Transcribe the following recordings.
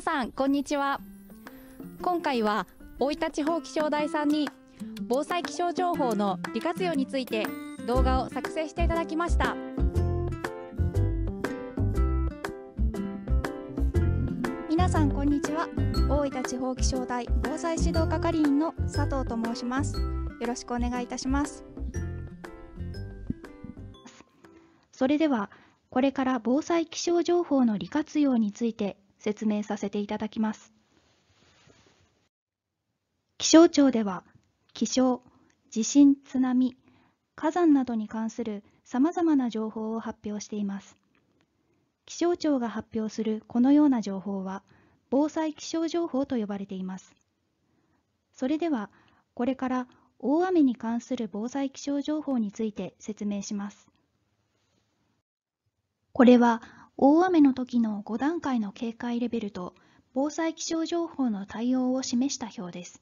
さんこんにちは今回は大分地方気象台さんに防災気象情報の利活用について動画を作成していただきました皆さんこんにちは大分地方気象台防災指導係員の佐藤と申しますよろしくお願いいたしますそれではこれから防災気象情報の利活用について説明させていただきます。気象庁では気象、地震、津波、火山などに関する様々な情報を発表しています。気象庁が発表するこのような情報は防災気象情報と呼ばれています。それではこれから大雨に関する防災気象情報について説明します。これは大雨の時の5段階の警戒レベルと防災気象情報の対応を示した表です。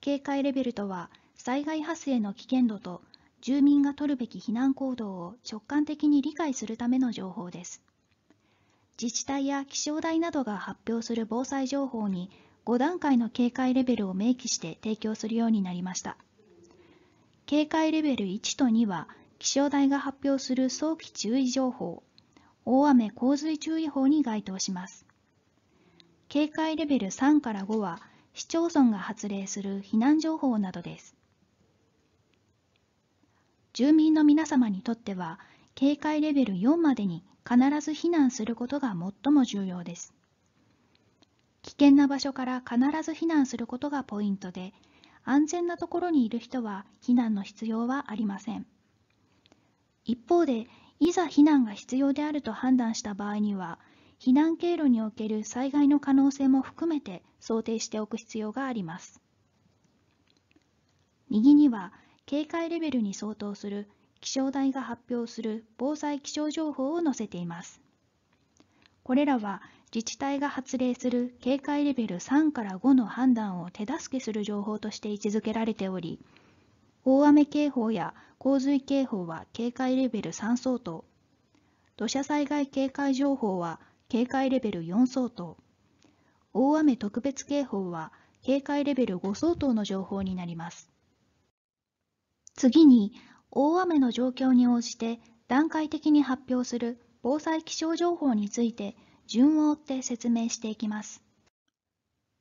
警戒レベルとは災害発生の危険度と住民が取るべき避難行動を直感的に理解するための情報です。自治体や気象台などが発表する防災情報に5段階の警戒レベルを明記して提供するようになりました。警戒レベル1と2は気象台が発表する早期注意情報大雨洪水注意報に該当します。警戒レベル3から5は、市町村が発令する避難情報などです。住民の皆様にとっては、警戒レベル4までに必ず避難することが最も重要です。危険な場所から必ず避難することがポイントで、安全なところにいる人は避難の必要はありません。一方で、いざ避難が必要であると判断した場合には、避難経路における災害の可能性も含めて想定しておく必要があります。右には、警戒レベルに相当する気象台が発表する防災気象情報を載せています。これらは自治体が発令する警戒レベル3から5の判断を手助けする情報として位置づけられており、大雨警報や洪水警報は警戒レベル3相当、土砂災害警戒情報は警戒レベル4相当、大雨特別警報は警戒レベル5相当の情報になります。次に、大雨の状況に応じて段階的に発表する防災気象情報について順を追って説明していきます。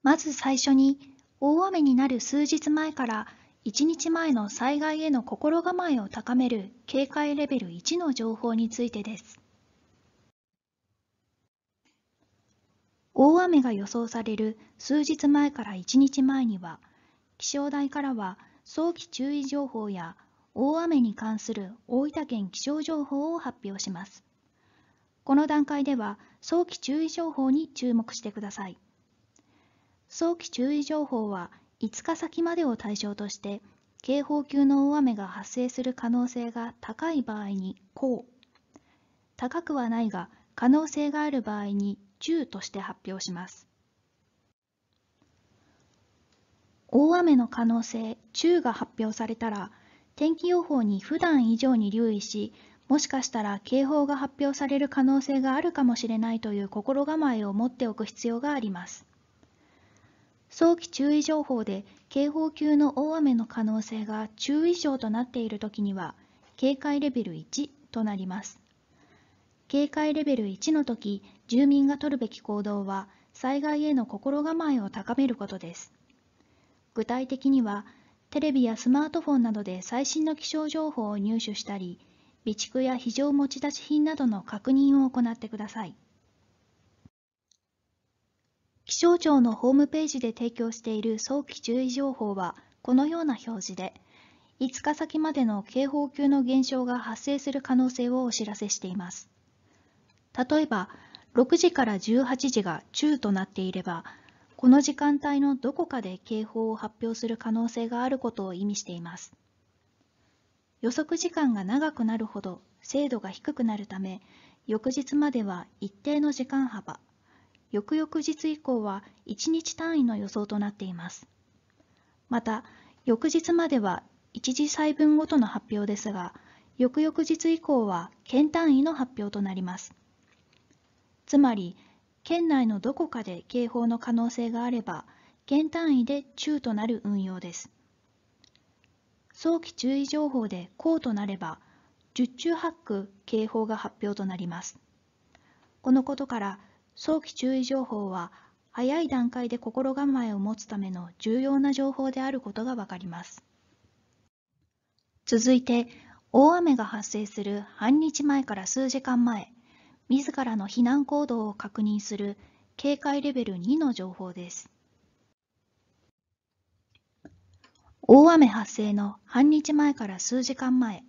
まず最初に、大雨になる数日前から1日前の災害への心構えを高める警戒レベル1の情報についてです。大雨が予想される数日前から1日前には、気象台からは早期注意情報や大雨に関する大分県気象情報を発表します。この段階では早期注意情報に注目してください。早期注意情報は5日先までを対象として警報級の大雨が発生する可能性が高い場合に高高くはないが可能性がある場合に中として発表します大雨の可能性中が発表されたら天気予報に普段以上に留意しもしかしたら警報が発表される可能性があるかもしれないという心構えを持っておく必要があります。早期注意情報で警報級の大雨の可能性が注意情となっている時には警戒レベル1となります警戒レベル1の時住民が取るべき行動は災害への心構えを高めることです具体的にはテレビやスマートフォンなどで最新の気象情報を入手したり備蓄や非常持ち出し品などの確認を行ってください。気象庁のホームページで提供している早期注意情報はこのような表示で、5日先までの警報級の現象が発生する可能性をお知らせしています。例えば、6時から18時が中となっていれば、この時間帯のどこかで警報を発表する可能性があることを意味しています。予測時間が長くなるほど精度が低くなるため、翌日までは一定の時間幅、翌々日以降は1日単位の予想となっています。また、翌日までは1次細分ごとの発表ですが、翌々日以降は県単位の発表となります。つまり、県内のどこかで警報の可能性があれば、県単位で中となる運用です。早期注意情報で高となれば、十中八九警報が発表となります。このことから、早期注意情報は早い段階で心構えを持つための重要な情報であることがわかります。続いて、大雨が発生する半日前から数時間前、自らの避難行動を確認する警戒レベル2の情報です。大雨発生の半日前から数時間前、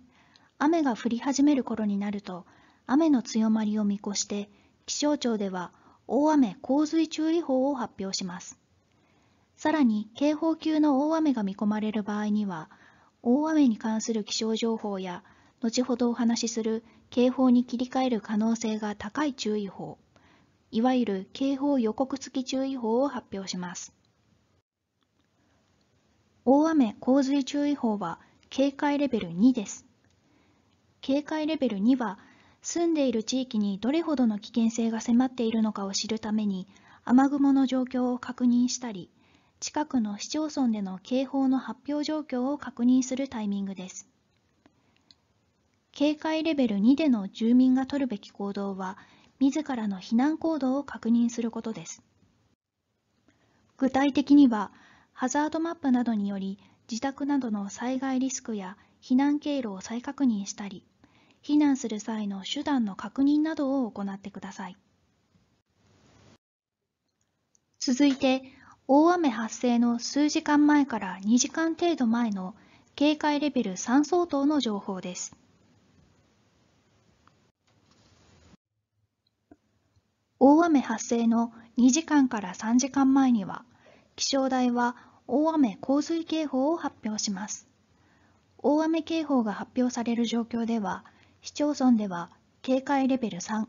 雨が降り始める頃になると、雨の強まりを見越して、気象庁では大雨洪水注意報を発表します。さらに警報級の大雨が見込まれる場合には、大雨に関する気象情報や、後ほどお話しする警報に切り替える可能性が高い注意報、いわゆる警報予告付き注意報を発表します。大雨洪水注意報は警戒レベル2です。警戒レベル2は住んでいる地域にどれほどの危険性が迫っているのかを知るために雨雲の状況を確認したり近くの市町村での警報の発表状況を確認するタイミングです警戒レベル2での住民が取るべき行動は自らの避難行動を確認することです具体的にはハザードマップなどにより自宅などの災害リスクや避難経路を再確認したり避難する際の手段の確認などを行ってください。続いて、大雨発生の数時間前から2時間程度前の警戒レベル3相当の情報です。大雨発生の2時間から3時間前には、気象台は大雨洪水警報を発表します。大雨警報が発表される状況では、市町村では警戒レベル3、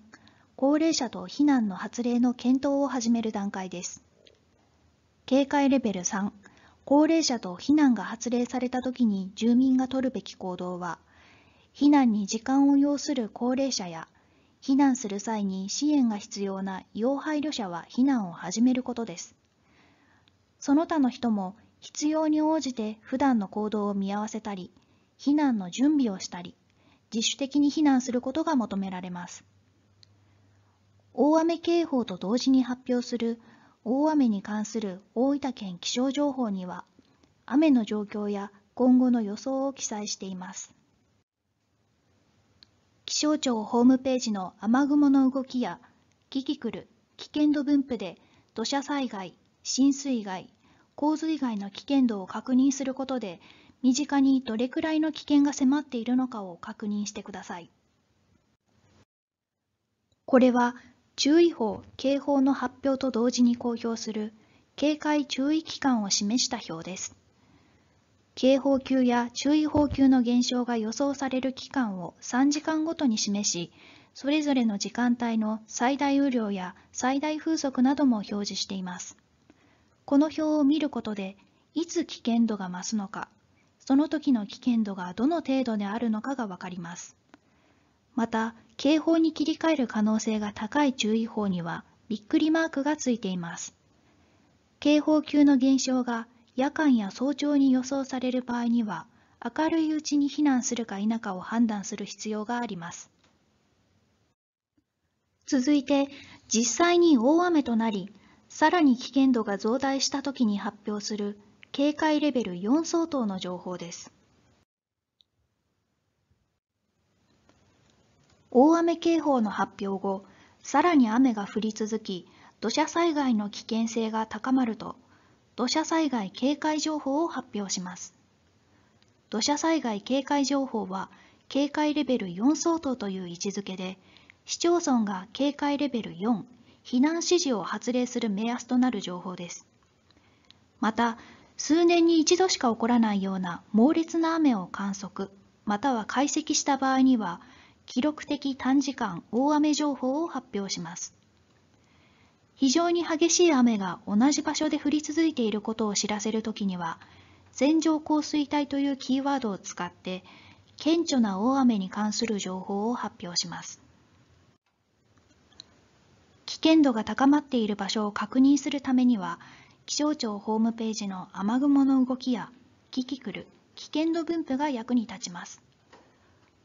高齢者等避難の発令の検討を始める段階です。警戒レベル3、高齢者等避難が発令された時に住民が取るべき行動は、避難に時間を要する高齢者や、避難する際に支援が必要な要配慮者は避難を始めることです。その他の人も必要に応じて普段の行動を見合わせたり、避難の準備をしたり、自主的に避難することが求められます。大雨警報と同時に発表する大雨に関する大分県気象情報には、雨の状況や今後の予想を記載しています。気象庁ホームページの雨雲の動きや、キキクル、危険度分布で土砂災害、浸水害、洪水害の危険度を確認することで身近にどれくらいの危険が迫っているのかを確認してください。これは注意報・警報の発表と同時に公表する警戒注意期間を示した表です。警報級や注意報級の減少が予想される期間を3時間ごとに示し、それぞれの時間帯の最大雨量や最大風速なども表示しています。この表を見ることで、いつ危険度が増すのか、その時の危険度がどの程度であるのかがわかります。また、警報に切り替える可能性が高い注意報には、びっくりマークがついています。警報級の現象が夜間や早朝に予想される場合には、明るいうちに避難するか否かを判断する必要があります。続いて、実際に大雨となり、さらに危険度が増大した時に発表する警戒レベル4相当の情報です。大雨警報の発表後、さらに雨が降り続き、土砂災害の危険性が高まると、土砂災害警戒情報を発表します。土砂災害警戒情報は、警戒レベル4相当という位置づけで、市町村が警戒レベル4、避難指示を発令する目安となる情報です。また、数年に一度しか起こらないような猛烈な雨を観測または解析した場合には記録的短時間大雨情報を発表します非常に激しい雨が同じ場所で降り続いていることを知らせるときには線状降水帯というキーワードを使って顕著な大雨に関する情報を発表します危険度が高まっている場所を確認するためには気象庁ホームページの雨雲の動きやキキクル危険度分布が役に立ちます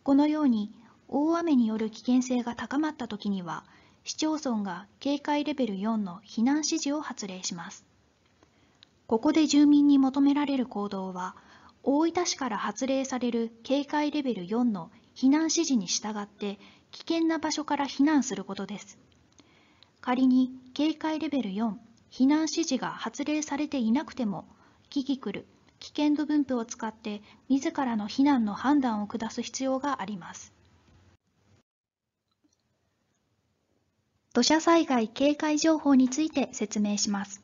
このように大雨による危険性が高まった時には市町村が警戒レベル4の避難指示を発令しますここで住民に求められる行動は大分市から発令される警戒レベル4の避難指示に従って危険な場所から避難することです仮に警戒レベル4避難指示が発令されていなくても、キキクル、危険度分布を使って自らの避難の判断を下す必要があります。土砂災害警戒情報について説明します。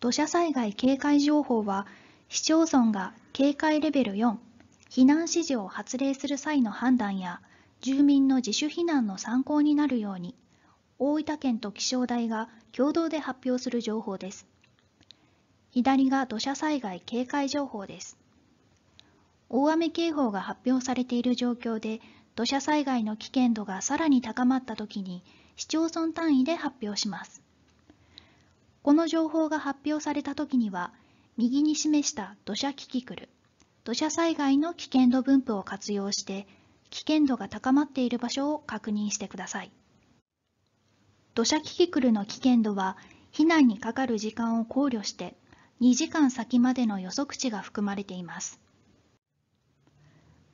土砂災害警戒情報は、市町村が警戒レベル4、避難指示を発令する際の判断や、住民の自主避難の参考になるように、大分県と気象台が共同で発表する情報です。左が土砂災害警戒情報です。大雨警報が発表されている状況で、土砂災害の危険度がさらに高まった時に、市町村単位で発表します。この情報が発表された時には、右に示した土砂キキクル、土砂災害の危険度分布を活用して、危険度が高まっている場所を確認してください。土砂キキクルの危険度は避難にかかる時間を考慮して2時間先までの予測値が含まれています。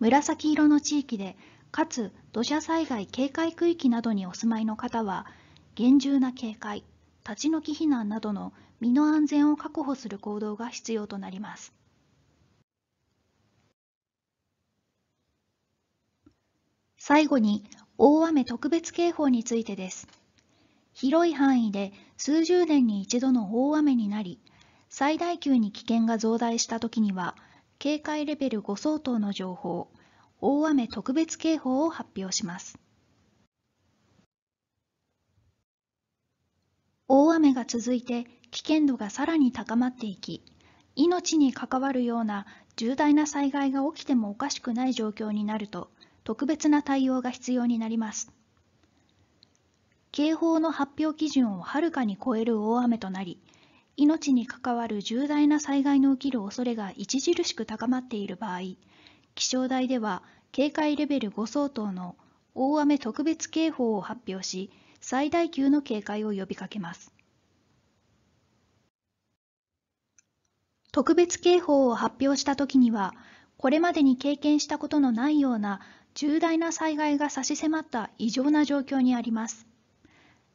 紫色の地域で、かつ土砂災害警戒区域などにお住まいの方は、厳重な警戒、立ち退き避難などの身の安全を確保する行動が必要となります。最後に、大雨特別警報についてです。広い範囲で数十年に一度の大雨になり、最大級に危険が増大した時には、警戒レベル5相当の情報、大雨特別警報を発表します。大雨が続いて危険度がさらに高まっていき、命に関わるような重大な災害が起きてもおかしくない状況になると、特別な対応が必要になります。警報の発表基準をはるかに超える大雨となり、命に関わる重大な災害の起きる恐れが著しく高まっている場合、気象台では警戒レベル5相当の大雨特別警報を発表し、最大級の警戒を呼びかけます。特別警報を発表した時には、これまでに経験したことのないような重大な災害が差し迫った異常な状況にあります。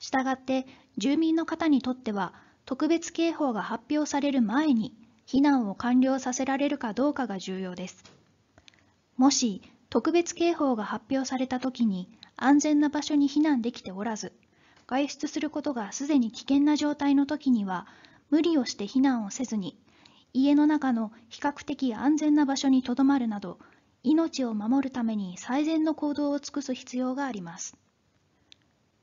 したがって住民の方にとっては特別警報が発表される前に避難を完了させられるかどうかが重要です。もし特別警報が発表された時に安全な場所に避難できておらず、外出することがすでに危険な状態の時には、無理をして避難をせずに、家の中の比較的安全な場所にとどまるなど、命を守るために最善の行動を尽くす必要があります。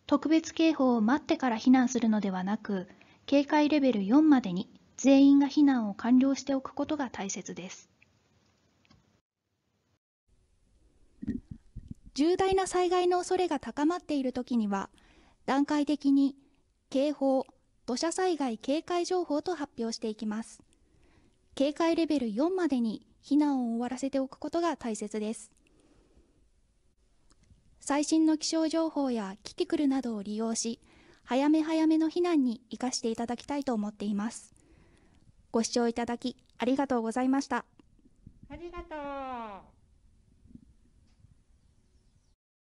特別警報を待ってから避難するのではなく、警戒レベル4までに全員が避難を完了しておくことが大切です。重大な災害の恐れが高まっているときには、段階的に警報、土砂災害警戒情報と発表していきます。警戒レベル4までに避難を終わらせておくことが大切です。最新の気象情報やキキクルなどを利用し、早め早めの避難に生かしていただきたいと思っています。ご視聴いただきありがとうございました。ありがとう。